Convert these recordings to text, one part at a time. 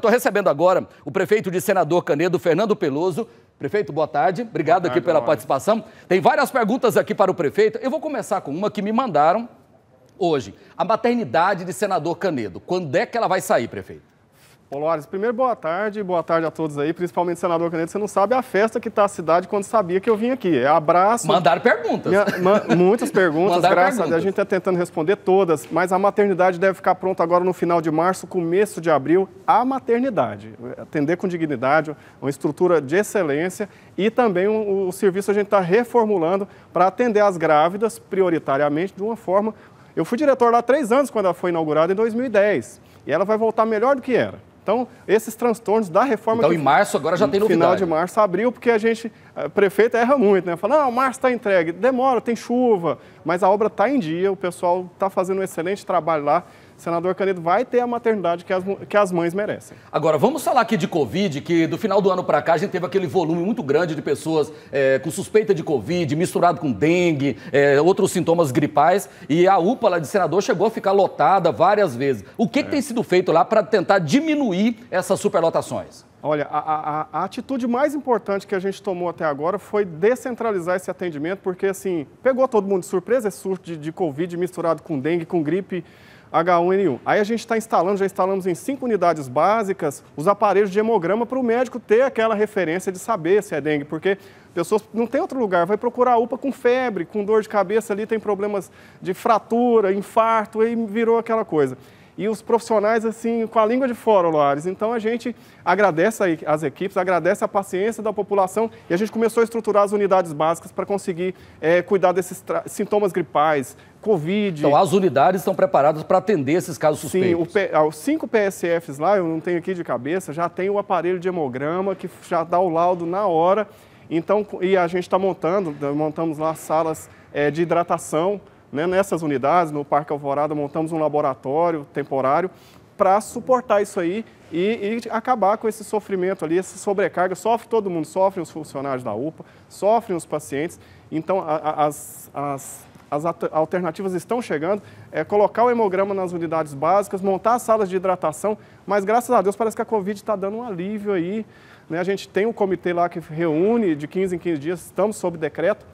estou recebendo agora o prefeito de Senador Canedo, Fernando Peloso. Prefeito, boa tarde. Obrigado boa tarde, aqui pela participação. Tem várias perguntas aqui para o prefeito. Eu vou começar com uma que me mandaram hoje. A maternidade de Senador Canedo. Quando é que ela vai sair, prefeito? Polares, primeiro boa tarde, boa tarde a todos aí, principalmente senador Canedo. Você não sabe a festa que está a cidade quando sabia que eu vim aqui. É abraço. Mandaram perguntas. Minha, muitas perguntas, Mandaram graças perguntas. a Deus. A gente está tentando responder todas, mas a maternidade deve ficar pronta agora no final de março, começo de abril. A maternidade. Atender com dignidade, uma estrutura de excelência e também o serviço a gente está reformulando para atender as grávidas prioritariamente de uma forma. Eu fui diretor lá há três anos quando ela foi inaugurada em 2010 e ela vai voltar melhor do que era. Então, esses transtornos da reforma... Então, em março agora já tem novidade. final de março, abril, porque a gente, a eh, prefeito erra muito, né? Fala, não, março está entregue, demora, tem chuva, mas a obra está em dia, o pessoal está fazendo um excelente trabalho lá senador Canedo vai ter a maternidade que as, que as mães merecem. Agora, vamos falar aqui de Covid, que do final do ano para cá a gente teve aquele volume muito grande de pessoas é, com suspeita de Covid, misturado com dengue, é, outros sintomas gripais, e a UPA lá de senador chegou a ficar lotada várias vezes. O que, é. que tem sido feito lá para tentar diminuir essas superlotações? Olha, a, a, a, atitude mais importante que a gente tomou até agora foi descentralizar esse atendimento, porque assim, pegou todo mundo de surpresa esse surto de, de Covid misturado com dengue, com gripe. H1N1. Aí a gente está instalando, já instalamos em cinco unidades básicas os aparelhos de hemograma para o médico ter aquela referência de saber se é dengue, porque pessoas não tem outro lugar, vai procurar a UPA com febre, com dor de cabeça ali, tem problemas de fratura, infarto, aí virou aquela coisa e os profissionais assim com a língua de fora, Loares. Então a gente agradece as equipes, agradece a paciência da população e a gente começou a estruturar as unidades básicas para conseguir é, cuidar desses sintomas gripais, Covid. Então, as unidades estão preparadas para atender esses casos suspeitos? Sim, ah, os cinco PSFs lá, eu não tenho aqui de cabeça, já tem o aparelho de hemograma que já dá o laudo na hora. Então, e a gente está montando, montamos lá salas é, de hidratação né? Nessas unidades, no Parque Alvorada, montamos um laboratório temporário para suportar isso aí e, e, acabar com esse sofrimento ali, essa sobrecarga. Sofre todo mundo, sofrem os funcionários da UPA, sofrem os pacientes. Então, a, a, as, as as alternativas estão chegando, é colocar o hemograma nas unidades básicas, montar salas de hidratação, mas graças a Deus parece que a Covid está dando um alívio aí. Né? A gente tem um comitê lá que reúne de 15 em 15 dias, estamos sob decreto,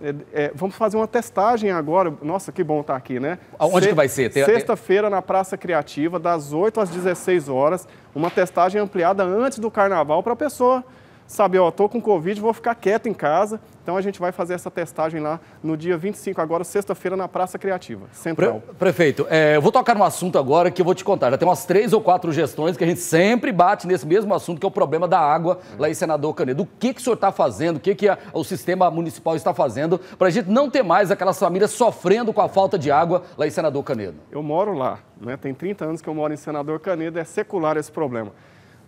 é, é, vamos fazer uma testagem agora. Nossa, que bom estar tá aqui, né? Onde Se... que vai ser? Sexta-feira na Praça Criativa, das 8 às 16 horas. Uma testagem ampliada antes do carnaval para a pessoa saber, ó, tô com Covid, vou ficar quieto em casa. Então a gente vai fazer essa testagem lá no dia 25, agora sexta-feira, na Praça Criativa, Central. Pre prefeito, é, eu vou tocar num assunto agora que eu vou te contar. Já tem umas três ou quatro gestões que a gente sempre bate nesse mesmo assunto, que é o problema da água é. lá em Senador Canedo. O que, que o senhor está fazendo, o que, que a, o sistema municipal está fazendo para a gente não ter mais aquelas famílias sofrendo com a falta de água lá em Senador Canedo? Eu moro lá, né? tem 30 anos que eu moro em Senador Canedo, é secular esse problema.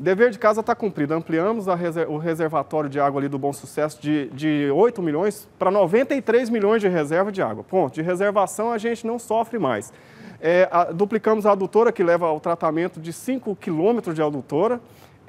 Dever de casa está cumprido. Ampliamos reser o reservatório de água ali do Bom Sucesso de, de 8 milhões para 93 milhões de reserva de água. Ponto. De reservação a gente não sofre mais. É, a, duplicamos a adutora que leva ao tratamento de 5 quilômetros de adutora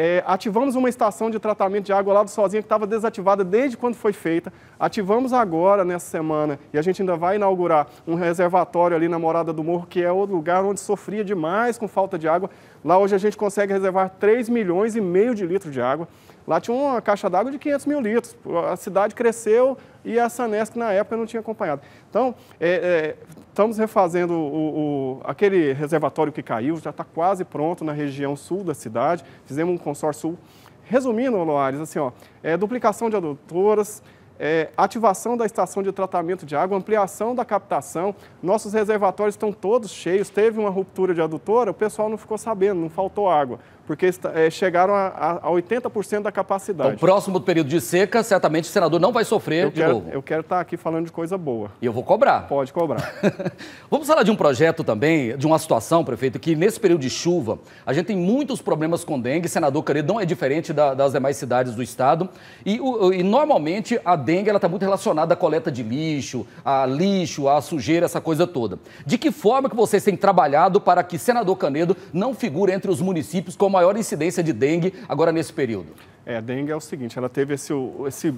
é, ativamos uma estação de tratamento de água lá do Sozinha que estava desativada desde quando foi feita. Ativamos agora, nessa semana, e a gente ainda vai inaugurar um reservatório ali na Morada do Morro, que é o lugar onde sofria demais com falta de água. Lá hoje a gente consegue reservar 3 milhões e meio de litros de água. Lá tinha uma caixa d'água de 500 mil litros. A cidade cresceu e a Sanesc, na época, não tinha acompanhado. Então, é, é, estamos refazendo o, o, aquele reservatório que caiu, já está quase pronto na região sul da cidade. Fizemos um consórcio sul. Resumindo, Loares, assim, ó, é, duplicação de adutoras, é, ativação da estação de tratamento de água, ampliação da captação. Nossos reservatórios estão todos cheios. Teve uma ruptura de adutora, o pessoal não ficou sabendo, não faltou água porque é, chegaram a, a 80% da então, capacidade. Então, próximo período de seca, certamente o senador não vai sofrer eu de quero, novo. Eu quero estar tá aqui falando de coisa boa. E eu vou cobrar. Pode cobrar. Vamos falar de um projeto também, de uma situação, prefeito, que nesse período de chuva, a gente tem muitos problemas com dengue. Senador Canedo não é diferente da, das demais cidades do estado. E, o, e normalmente a dengue está muito relacionada à coleta de lixo, a lixo, a sujeira, essa coisa toda. De que forma que vocês têm trabalhado para que senador Canedo não figure entre os municípios como a maior incidência de dengue agora nesse período? É, a dengue é o seguinte, ela teve esse, esse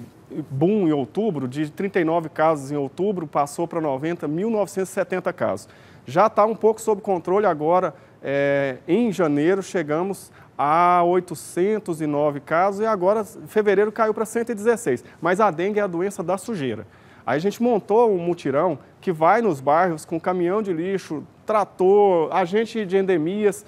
boom em outubro, de 39 casos em outubro, passou para 90, 1.970 casos. Já está um pouco sob controle agora, é, em janeiro chegamos a 809 casos e agora fevereiro caiu para 116. Mas a dengue é a doença da sujeira. Aí a gente montou um mutirão que vai nos bairros com caminhão de lixo, trator, agente de endemias,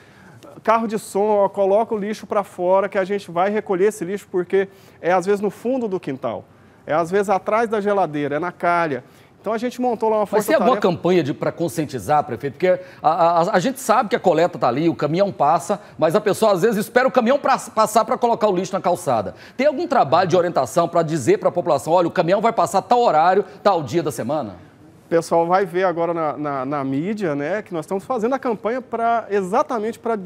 carro de som, ó, coloca o lixo para fora que a gente vai recolher esse lixo porque é às vezes no fundo do quintal, é às vezes atrás da geladeira, é na calha. Então a gente montou lá uma força. Mas é boa campanha para conscientizar, prefeito, porque a, a, a, gente sabe que a coleta está ali, o caminhão passa, mas a pessoa às vezes espera o caminhão pra, passar para colocar o lixo na calçada. Tem algum trabalho de orientação para dizer para a população, olha, o caminhão vai passar tal horário, tal dia da semana? O pessoal vai ver agora na, na, na mídia né, que nós estamos fazendo a campanha para exatamente para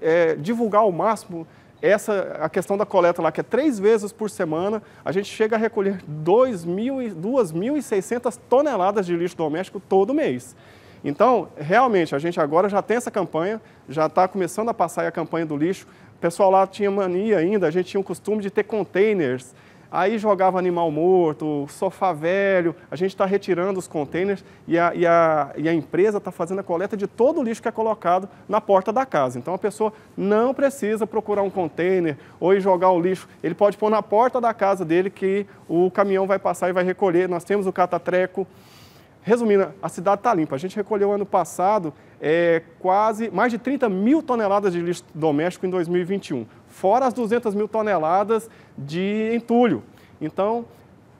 é, divulgar ao máximo essa a questão da coleta lá, que é três vezes por semana, a gente chega a recolher 2.600 toneladas de lixo doméstico todo mês. Então, realmente, a gente agora já tem essa campanha, já está começando a passar a campanha do lixo. O pessoal lá tinha mania ainda, a gente tinha o costume de ter containers Aí jogava animal morto, sofá velho, a gente está retirando os contêineres e a, e a, e a empresa está fazendo a coleta de todo o lixo que é colocado na porta da casa. Então a pessoa não precisa procurar um contêiner ou jogar o lixo, ele pode pôr na porta da casa dele que o caminhão vai passar e vai recolher. Nós temos o catatreco. Resumindo, a cidade está limpa. A gente recolheu ano passado é, quase mais de 30 mil toneladas de lixo doméstico em 2021 fora as 200 mil toneladas de entulho. Então,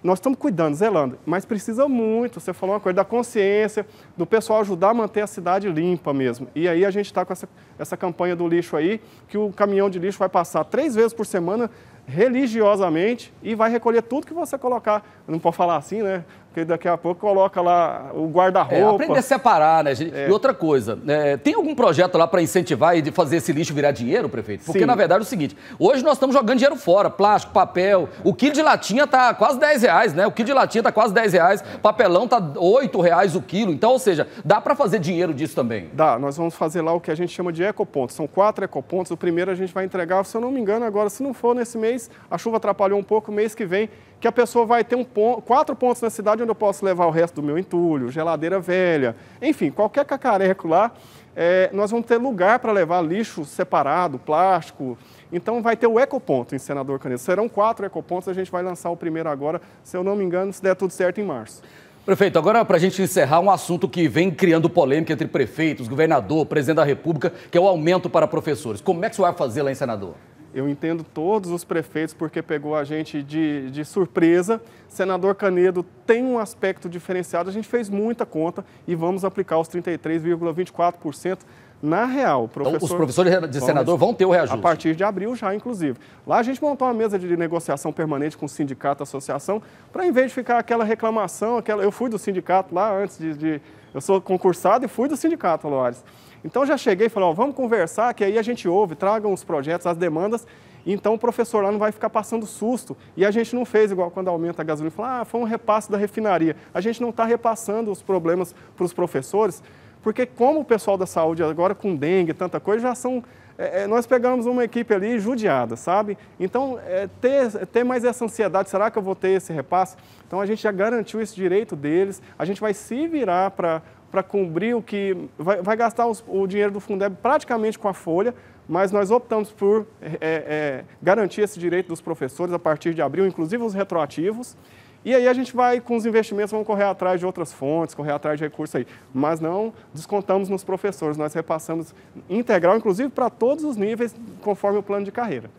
nós estamos cuidando, zelando, mas precisa muito, você falou uma coisa, da consciência, do pessoal ajudar a manter a cidade limpa mesmo. E aí a gente está com essa, essa campanha do lixo aí, que o caminhão de lixo vai passar três vezes por semana religiosamente e vai recolher tudo que você colocar, não pode falar assim, né? Porque daqui a pouco coloca lá o guarda-roupa. É, aprender a separar, né, gente? É. E outra coisa, é, tem algum projeto lá para incentivar e de fazer esse lixo virar dinheiro, prefeito? Porque, Sim. na verdade, é o seguinte: hoje nós estamos jogando dinheiro fora, plástico, papel. O quilo de latinha tá quase 10 reais, né? O quilo de latinha tá quase 10 reais, papelão tá 8 reais o quilo. Então, ou seja, dá para fazer dinheiro disso também? Dá, nós vamos fazer lá o que a gente chama de ecopontos. São quatro ecopontos. O primeiro a gente vai entregar, se eu não me engano, agora, se não for nesse mês, a chuva atrapalhou um pouco, mês que vem que a pessoa vai ter um ponto, quatro pontos na cidade onde eu posso levar o resto do meu entulho, geladeira velha, enfim, qualquer cacareco lá, é, nós vamos ter lugar para levar lixo separado, plástico. Então vai ter o ecoponto em Senador Canedo. Serão quatro ecopontos, a gente vai lançar o primeiro agora, se eu não me engano, se der tudo certo em março. Prefeito, agora para a gente encerrar um assunto que vem criando polêmica entre prefeitos, governador, presidente da República, que é o aumento para professores. Como é que você vai fazer lá em Senador? Eu entendo todos os prefeitos porque pegou a gente de, de surpresa. Senador Canedo tem um aspecto diferenciado, a gente fez muita conta e vamos aplicar os 33,24% na real. Professor, então, os professores de senador vão ter o reajuste? A partir de abril já, inclusive. Lá a gente montou uma mesa de negociação permanente com o sindicato, associação, para em vez de ficar aquela reclamação, aquela... eu fui do sindicato lá antes de, de... Eu sou concursado e fui do sindicato, Loares. Então já cheguei e falei, ó, vamos conversar, que aí a gente ouve, tragam os projetos, as demandas, e então o professor lá não vai ficar passando susto. E a gente não fez igual quando aumenta a gasolina, fala, ah, foi um repasse da refinaria. A gente não está repassando os problemas para os professores, porque como o pessoal da saúde agora com dengue, tanta coisa, já são é, é, nós pegamos uma equipe ali judiada, sabe? Então, é, ter, ter mais essa ansiedade, será que eu vou ter esse repasse? Então, a gente já garantiu esse direito deles, a gente vai se virar para para cobrir o que vai, vai gastar os, o dinheiro do Fundeb praticamente com a folha, mas nós optamos por é, é, é garantir esse direito dos professores a partir de abril, inclusive os retroativos. E aí a gente vai, com os investimentos, vamos correr atrás de outras fontes, correr atrás de recursos aí. Mas não descontamos nos professores, nós repassamos integral, inclusive para todos os níveis, conforme o plano de carreira.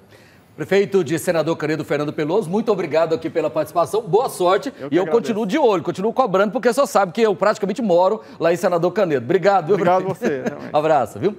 Prefeito de Senador Canedo Fernando Peloso, muito obrigado aqui pela participação, boa sorte. Eu e eu agradeço. continuo de olho, continuo cobrando, porque o senhor sabe que eu praticamente moro lá em Senador Canedo. Obrigado, viu, Obrigado a você. Abraço, viu?